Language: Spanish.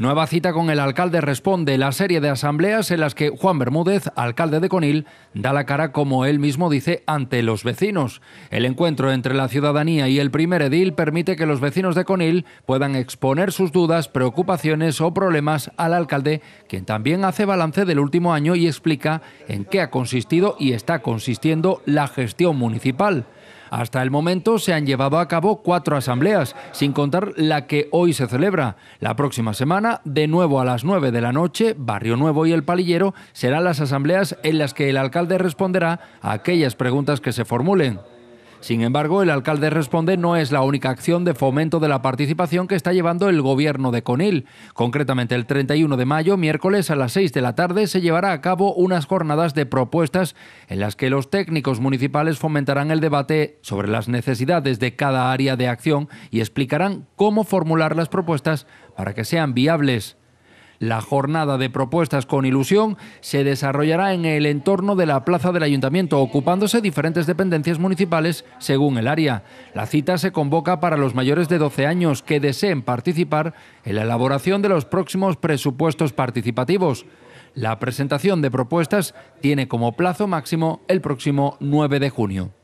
Nueva cita con el alcalde responde la serie de asambleas en las que Juan Bermúdez, alcalde de Conil, da la cara, como él mismo dice, ante los vecinos. El encuentro entre la ciudadanía y el primer edil permite que los vecinos de Conil puedan exponer sus dudas, preocupaciones o problemas al alcalde, quien también hace balance del último año y explica en qué ha consistido y está consistiendo la gestión municipal. Hasta el momento se han llevado a cabo cuatro asambleas, sin contar la que hoy se celebra. La próxima semana, de nuevo a las 9 de la noche, Barrio Nuevo y El Palillero serán las asambleas en las que el alcalde responderá a aquellas preguntas que se formulen. Sin embargo, el alcalde responde no es la única acción de fomento de la participación que está llevando el gobierno de Conil. Concretamente, el 31 de mayo, miércoles a las 6 de la tarde, se llevará a cabo unas jornadas de propuestas en las que los técnicos municipales fomentarán el debate sobre las necesidades de cada área de acción y explicarán cómo formular las propuestas para que sean viables. La jornada de propuestas con ilusión se desarrollará en el entorno de la plaza del ayuntamiento, ocupándose diferentes dependencias municipales según el área. La cita se convoca para los mayores de 12 años que deseen participar en la elaboración de los próximos presupuestos participativos. La presentación de propuestas tiene como plazo máximo el próximo 9 de junio.